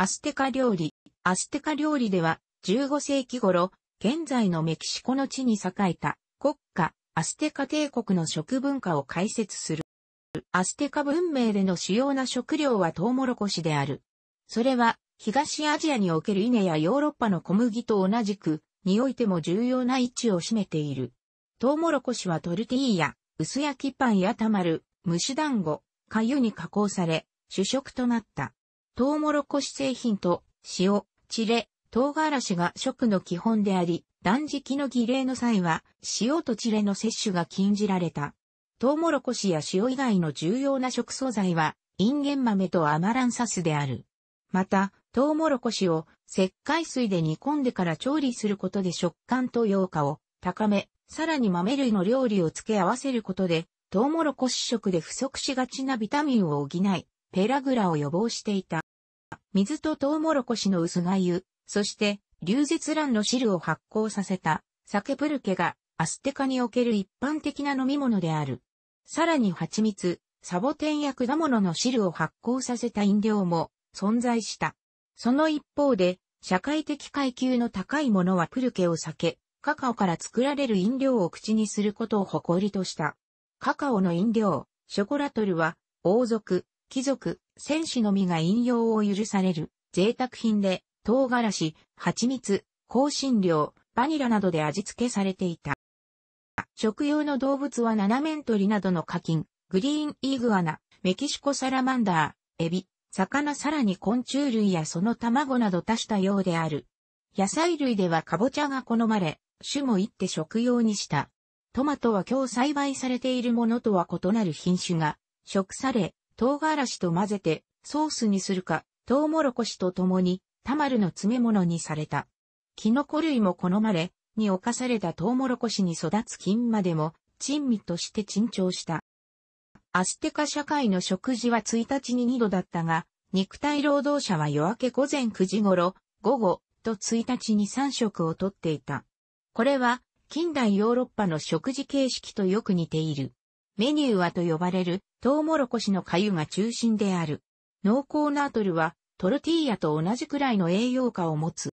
アステカ料理。アステカ料理では、15世紀頃、現在のメキシコの地に栄えた国家、アステカ帝国の食文化を解説する。アステカ文明での主要な食料はトウモロコシである。それは、東アジアにおける稲やヨーロッパの小麦と同じく、においても重要な位置を占めている。トウモロコシはトルティーヤ、薄焼きパンやたまる、蒸し団子、粥に加工され、主食となった。トウモロコシ製品と塩、チレ、唐辛子が食の基本であり、断食の儀礼の際は塩とチレの摂取が禁じられた。トウモロコシや塩以外の重要な食素材は、インゲン豆とアマランサスである。また、トウモロコシを石灰水で煮込んでから調理することで食感と溶化を高め、さらに豆類の料理を付け合わせることで、トウモロコシ食で不足しがちなビタミンを補い、ペラグラを予防していた。水とトウモロコシの薄がゆ、そして流絶卵の汁を発酵させた酒プルケがアステカにおける一般的な飲み物である。さらに蜂蜜、サボテンや果物の汁を発酵させた飲料も存在した。その一方で、社会的階級の高いものはプルケを避け、カカオから作られる飲料を口にすることを誇りとした。カカオの飲料、ショコラトルは、王族、貴族、戦士のみが引用を許される、贅沢品で、唐辛子、蜂蜜、香辛料、バニラなどで味付けされていた。食用の動物は七面鳥などの課金、グリーンイーグアナ、メキシコサラマンダー、エビ、魚さらに昆虫類やその卵など多種多様である。野菜類ではカボチャが好まれ、種もって食用にした。トマトは今日栽培されているものとは異なる品種が、食され、唐辛子と混ぜてソースにするか、トウモロコシと共にタマルの詰め物にされた。キノコ類も好まれ、に侵されたトウモロコシに育つ菌までも珍味として珍重した。アステカ社会の食事は1日に2度だったが、肉体労働者は夜明け午前9時頃、午後と1日に3食をとっていた。これは近代ヨーロッパの食事形式とよく似ている。メニューはと呼ばれるトウモロコシの粥が中心である。濃厚なアトルはトルティーヤと同じくらいの栄養価を持つ。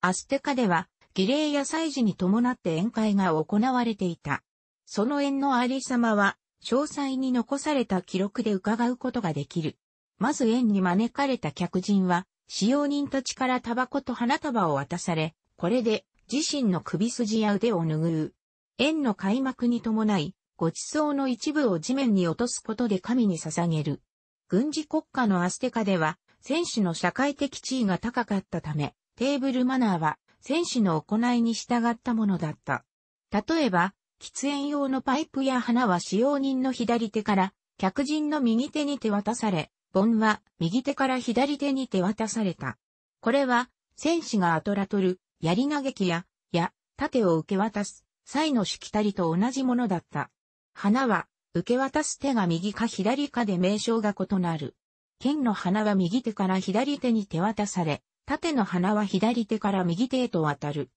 アステカでは儀礼や祭事に伴って宴会が行われていた。その縁のありさまは詳細に残された記録で伺うことができる。まず縁に招かれた客人は使用人たちからタバコと花束を渡され、これで自身の首筋や腕を拭う。縁の開幕に伴い、ご馳走の一部を地面に落とすことで神に捧げる。軍事国家のアステカでは、戦士の社会的地位が高かったため、テーブルマナーは、戦士の行いに従ったものだった。例えば、喫煙用のパイプや花は使用人の左手から、客人の右手に手渡され、盆は右手から左手に手渡された。これは、戦士がアトラトル、槍嘆きや、や、盾を受け渡す、際のしきたりと同じものだった。花は、受け渡す手が右か左かで名称が異なる。剣の花は右手から左手に手渡され、縦の花は左手から右手へと渡る。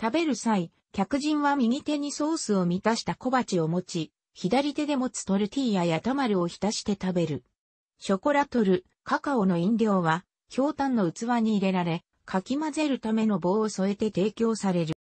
食べる際、客人は右手にソースを満たした小鉢を持ち、左手で持つトルティーヤやタマルを浸して食べる。ショコラトル、カカオの飲料は、氷炭の器に入れられ、かき混ぜるための棒を添えて提供される。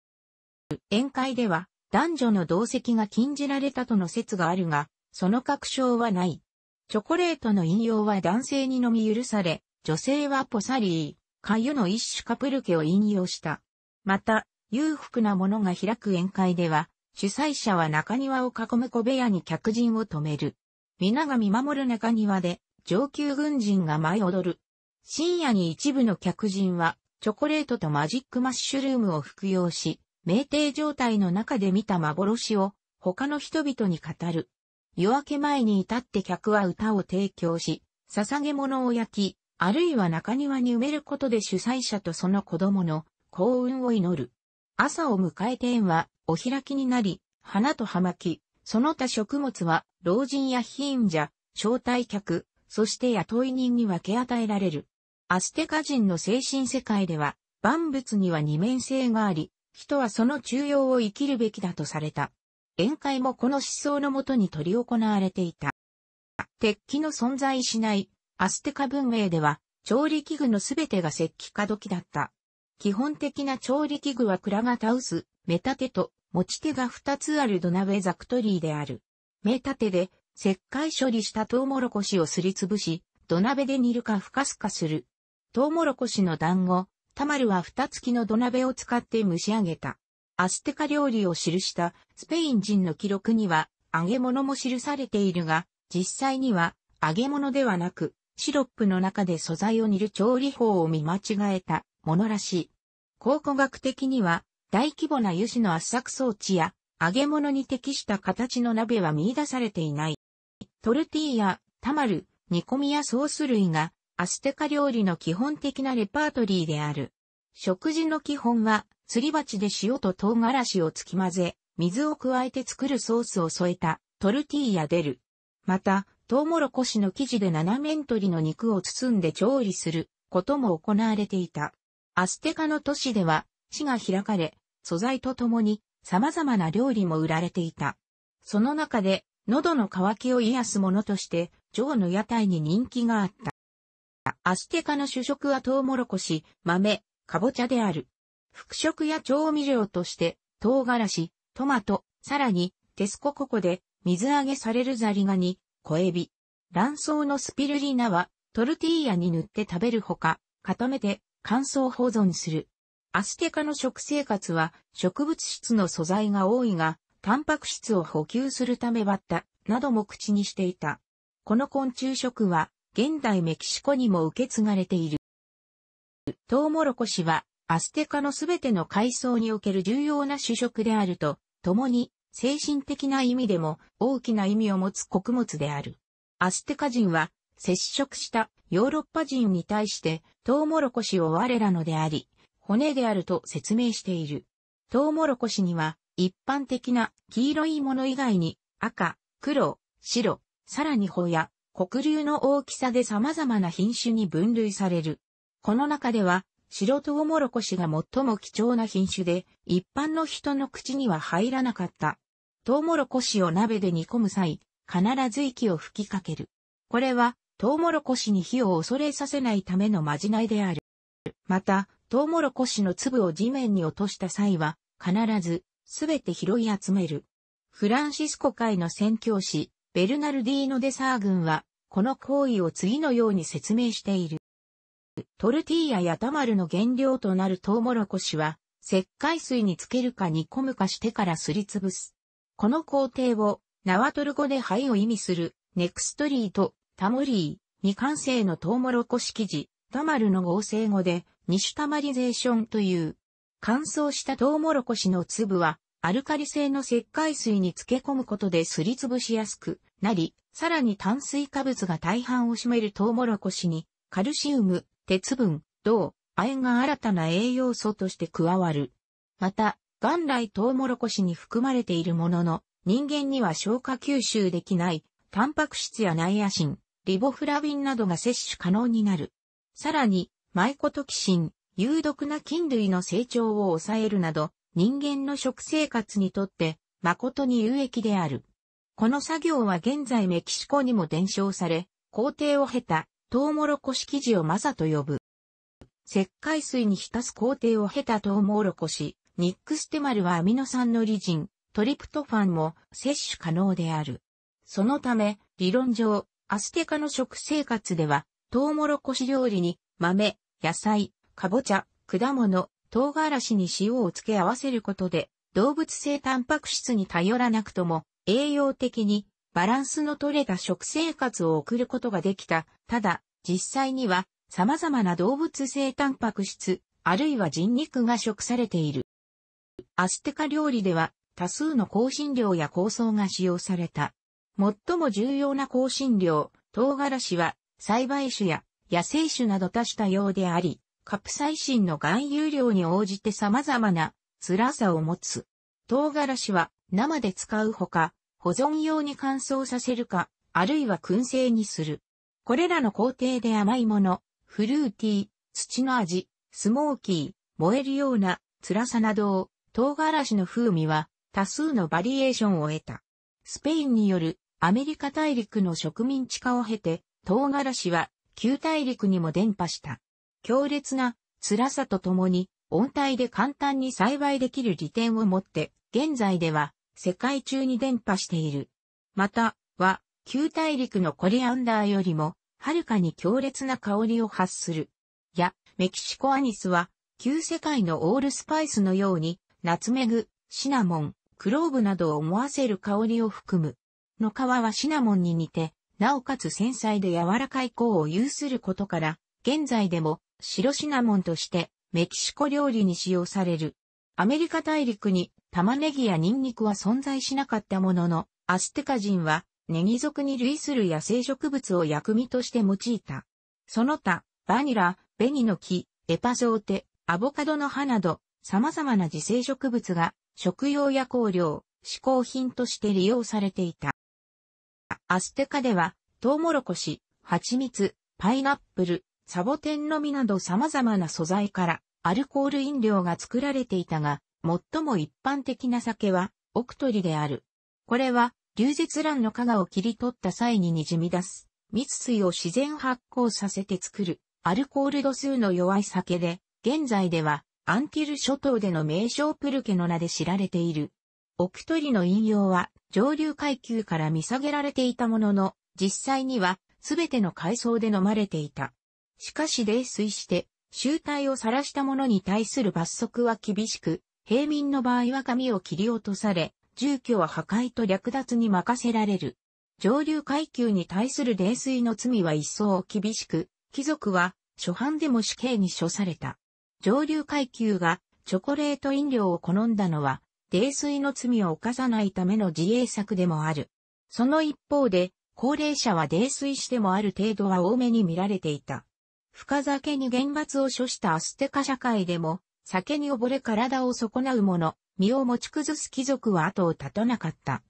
宴会では、男女の同席が禁じられたとの説があるが、その確証はない。チョコレートの引用は男性にのみ許され、女性はポサリー、カユの一種カプルケを引用した。また、裕福な者が開く宴会では、主催者は中庭を囲む小部屋に客人を止める。皆が見守る中庭で、上級軍人が舞い踊る。深夜に一部の客人は、チョコレートとマジックマッシュルームを服用し、酩酊状態の中で見た幻を他の人々に語る。夜明け前に至って客は歌を提供し、捧げ物を焼き、あるいは中庭に埋めることで主催者とその子供の幸運を祈る。朝を迎えて園はお開きになり、花と葉巻、その他食物は老人や貧者、招待客、そして雇い人に分け与えられる。アステカ人の精神世界では、万物には二面性があり、人はその中庸を生きるべきだとされた。宴会もこの思想のもとに取り行われていた。鉄器の存在しないアステカ文明では調理器具のすべてが石器か土器だった。基本的な調理器具はガが倒す、メタテと持ち手が2つある土鍋ザクトリーである。メタテで石灰処理したトウモロコシをすりつぶし、土鍋で煮るかふかすかする。トウモロコシの団子、タマルは蓋付きの土鍋を使って蒸し上げた。アステカ料理を記したスペイン人の記録には揚げ物も記されているが、実際には揚げ物ではなく、シロップの中で素材を煮る調理法を見間違えたものらしい。考古学的には、大規模な油脂の圧搾装置や、揚げ物に適した形の鍋は見出されていない。トルティーヤ、タマル、煮込みやソース類がアステカ料理の基本的なレパートリーである。食事の基本は、すり鉢で塩と唐辛子をつき混ぜ、水を加えて作るソースを添えたトルティーヤデル。また、トウモロコシの生地で斜面鶏の肉を包んで調理することも行われていた。アステカの都市では、市が開かれ、素材とともに様々な料理も売られていた。その中で、喉の渇きを癒すものとして、城の屋台に人気があった。アステカの主食はトウモロコシ、豆、カボチャである。服食や調味料として、唐辛子、トマト、さらに、テスコココで、水揚げされるザリガニ、小エビ。卵巣のスピルリナは、トルティーヤに塗って食べるほか、固めて乾燥保存する。アステカの食生活は植物質の素材が多いが、タンパク質を補給するためバッタなども口にしていた。この昆虫食は現代メキシコにも受け継がれている。トウモロコシはアステカのすべての階層における重要な主食であると、共に精神的な意味でも大きな意味を持つ穀物である。アステカ人は接触したヨーロッパ人に対してトウモロコシを我らのであり、骨であると説明している。トウモロコシには一般的な黄色いもの以外に赤、黒、白、さらにホヤ、黒竜の大きさで様々な品種に分類される。この中では、白トウモロコシが最も貴重な品種で、一般の人の口には入らなかった。トウモロコシを鍋で煮込む際、必ず息を吹きかける。これは、トウモロコシに火を恐れさせないためのまじないである。また、トウモロコシの粒を地面に落とした際は、必ず、すべて拾い集める。フランシスコ会の宣教師、ベルナルディーノ・デ・サー軍は、この行為を次のように説明している。トルティーヤやタマルの原料となるトウモロコシは、石灰水につけるか煮込むかしてからすりつぶす。この工程を、ナワトル語で灰を意味する、ネクストリーとタモリー、未完成のトウモロコシ生地、タマルの合成語で、ニシュタマリゼーションという、乾燥したトウモロコシの粒は、アルカリ性の石灰水に漬け込むことですりつぶしやすくなり、さらに炭水化物が大半を占めるトウモロコシに、カルシウム、鉄分、銅、亜鉛が新たな栄養素として加わる。また、元来トウモロコシに含まれているものの、人間には消化吸収できない、タンパク質やナイアシン、リボフラビンなどが摂取可能になる。さらに、マイコトキシン、有毒な菌類の成長を抑えるなど、人間の食生活にとって誠に有益である。この作業は現在メキシコにも伝承され、工程を経たトウモロコシ生地をマザと呼ぶ。石灰水に浸す工程を経たトウモロコシ、ニックステマルはアミノ酸のリジン、トリプトファンも摂取可能である。そのため、理論上、アステカの食生活では、トウモロコシ料理に、豆、野菜、かぼちゃ、果物、唐辛子に塩を付け合わせることで、動物性タンパク質に頼らなくとも、栄養的にバランスの取れた食生活を送ることができた。ただ、実際には様々な動物性タンパク質、あるいは人肉が食されている。アステカ料理では多数の香辛料や香草が使用された。最も重要な香辛料、唐辛子は栽培種や野生種など多種多様であり、カプサイシンの含有量に応じて様々な辛さを持つ。唐辛子は生で使うほか、保存用に乾燥させるか、あるいは燻製にする。これらの工程で甘いもの、フルーティー、土の味、スモーキー、燃えるような辛さなどを、唐辛子の風味は多数のバリエーションを得た。スペインによるアメリカ大陸の植民地化を経て、唐辛子は旧大陸にも伝播した。強烈な辛さとともに温帯で簡単に栽培できる利点を持って、現在では世界中に伝播している。また、は、旧大陸のコリアンダーよりも、はるかに強烈な香りを発する。や、メキシコアニスは、旧世界のオールスパイスのように、ナツメグ、シナモン、クローブなどを思わせる香りを含む。の皮はシナモンに似て、なおかつ繊細で柔らかい香を有することから、現在でも白シナモンとしてメキシコ料理に使用される。アメリカ大陸に玉ねぎやニンニクは存在しなかったものの、アステカ人はネギ族に類する野生植物を薬味として用いた。その他、バニラ、ベニの木、エパゾーテ、アボカドの葉など、様々な自生植物が食用や香料、嗜好品として利用されていた。アステカでは、トウモロコシ、蜂蜜、パイナップル、サボテンの実など様々な素材からアルコール飲料が作られていたが、最も一般的な酒は、オクトリである。これは、流絶卵の加賀を切り取った際に滲み出す、蜜水を自然発酵させて作る、アルコール度数の弱い酒で、現在では、アンティル諸島での名称プルケの名で知られている。オクトリの引用は、上流階級から見下げられていたものの、実際には、すべての階層で飲まれていた。しかし泥酔して、集体を晒した者に対する罰則は厳しく、平民の場合は髪を切り落とされ、住居は破壊と略奪に任せられる。上流階級に対する泥酔の罪は一層厳しく、貴族は初犯でも死刑に処された。上流階級がチョコレート飲料を好んだのは、泥酔の罪を犯さないための自衛策でもある。その一方で、高齢者は泥酔してもある程度は多めに見られていた。深酒に厳罰を処したアステカ社会でも、酒に溺れ体を損なう者、身を持ち崩す貴族は後を絶たなかった。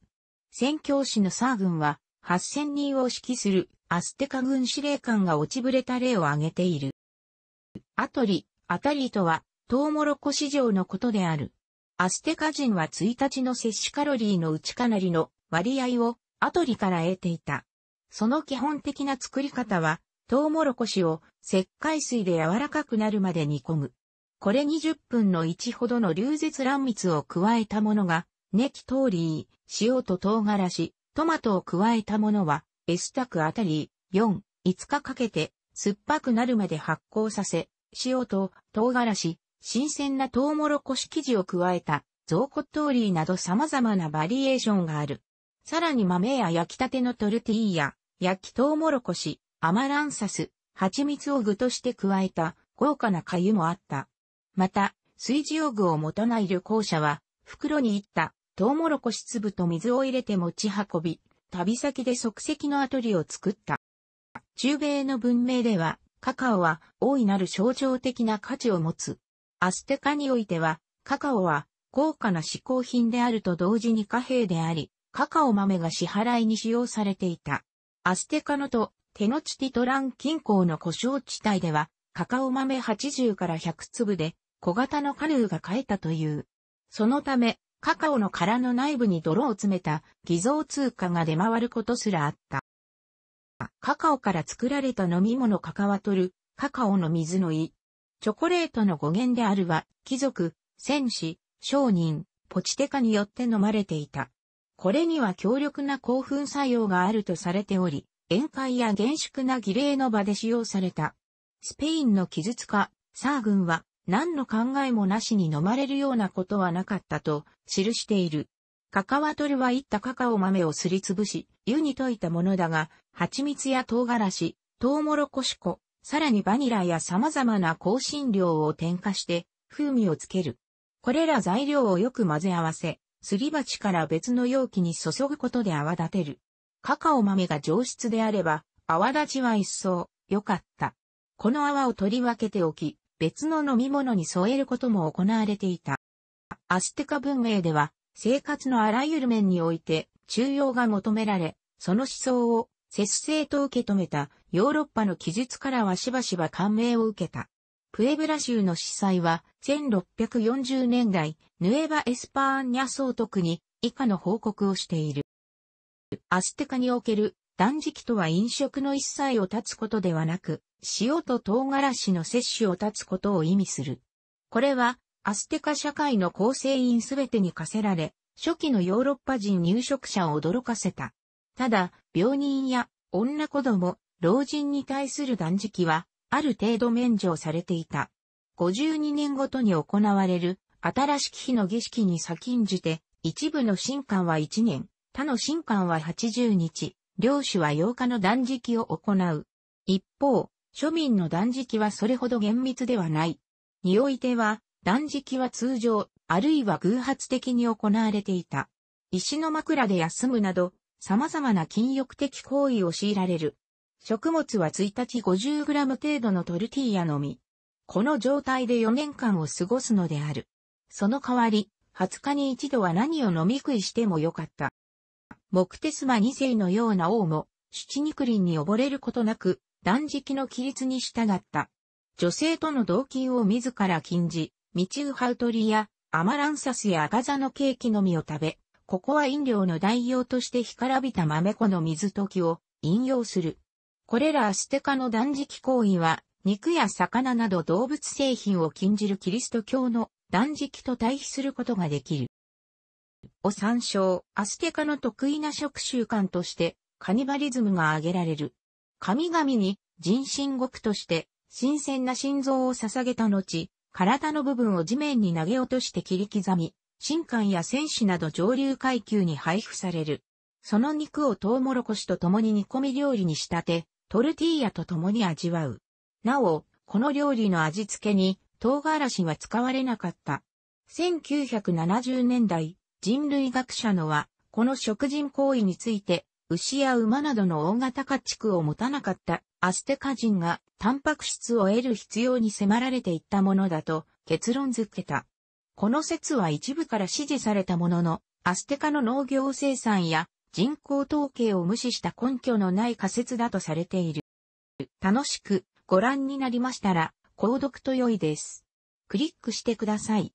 宣教師のサー軍は、8000人を指揮するアステカ軍司令官が落ちぶれた例を挙げている。アトリ、アタリとは、トウモロコ市場のことである。アステカ人は1日の摂取カロリーのうちかなりの割合をアトリから得ていた。その基本的な作り方は、トウモロコシを石灰水で柔らかくなるまで煮込む。これ20分の1ほどの流絶卵蜜を加えたものが、ネキトーリー、塩と唐辛子、トマトを加えたものは、エスタクあたり4、5日かけて、酸っぱくなるまで発酵させ、塩と唐辛子、新鮮なトウモロコシ生地を加えた、ゾウコットーリーなど様々なバリエーションがある。さらに豆や焼きたてのトルティーヤ、焼きトウモロコシ、アマランサス、蜂蜜を具として加えた豪華な粥もあった。また、水事用具を持たない旅行者は、袋に入ったトウモロコシ粒と水を入れて持ち運び、旅先で即席のアトリを作った。中米の文明では、カカオは大いなる象徴的な価値を持つ。アステカにおいては、カカオは高価な嗜好品であると同時に貨幣であり、カカオ豆が支払いに使用されていた。アステカのとテノチティトラン近郊の故障地帯では、カカオ豆80から100粒で、小型のカヌーが買えたという。そのため、カカオの殻の内部に泥を詰めた偽造通貨が出回ることすらあった。カカオから作られた飲み物カカワトル、カカオの水の胃。チョコレートの語源であるは、貴族、戦士、商人、ポチテカによって飲まれていた。これには強力な興奮作用があるとされており、宴会や厳粛な儀礼の場で使用された。スペインの記述家、サー軍は何の考えもなしに飲まれるようなことはなかったと記している。カカワトルは言ったカカオ豆をすりつぶし、湯に溶いたものだが、蜂蜜や唐辛子、トウモロコシ粉、さらにバニラや様々な香辛料を添加して風味をつける。これら材料をよく混ぜ合わせ、すり鉢から別の容器に注ぐことで泡立てる。カカオ豆が上質であれば、泡立ちは一層、良かった。この泡を取り分けておき、別の飲み物に添えることも行われていた。アステカ文明では、生活のあらゆる面において、中央が求められ、その思想を、節制と受け止めたヨーロッパの記述からはしばしば感銘を受けた。プエブラ州の司祭は、1640年代、ヌエバ・エスパーニャ総督に以下の報告をしている。アステカにおける断食とは飲食の一切を断つことではなく、塩と唐辛子の摂取を断つことを意味する。これは、アステカ社会の構成員すべてに課せられ、初期のヨーロッパ人入植者を驚かせた。ただ、病人や女子供、老人に対する断食は、ある程度免除されていた。52年ごとに行われる、新しき日の儀式に先んじて、一部の神官は1年、他の神官は80日、領主は8日の断食を行う。一方、庶民の断食はそれほど厳密ではない。においては、断食は通常、あるいは偶発的に行われていた。石の枕で休むなど、様々な禁欲的行為を強いられる。食物は1日 50g 程度のトルティーヤのみ。この状態で4年間を過ごすのである。その代わり、20日に一度は何を飲み食いしてもよかった。モクテスマ2世のような王も、七肉林に溺れることなく、断食の規律に従った。女性との同金を自ら禁じ、ミチウハウトリやアマランサスやアガザのケーキのみを食べ、ここは飲料の代用として干からびた豆子の水溶きを引用する。これらアステカの断食行為は、肉や魚など動物製品を禁じるキリスト教の断食と対比することができる。を参照、アステカの得意な食習慣として、カニバリズムが挙げられる。神々に人身獄として、新鮮な心臓を捧げた後、体の部分を地面に投げ落として切り刻み、神官や戦士など上流階級に配布される。その肉をトウモロコシと共に煮込み料理に仕立て、トルティーヤと共に味わう。なお、この料理の味付けに唐辛子は使われなかった。1970年代、人類学者のは、この食人行為について、牛や馬などの大型家畜を持たなかったアステカ人がタンパク質を得る必要に迫られていったものだと結論づけた。この説は一部から支持されたものの、アステカの農業生産や人口統計を無視した根拠のない仮説だとされている。楽しくご覧になりましたら、購読と良いです。クリックしてください。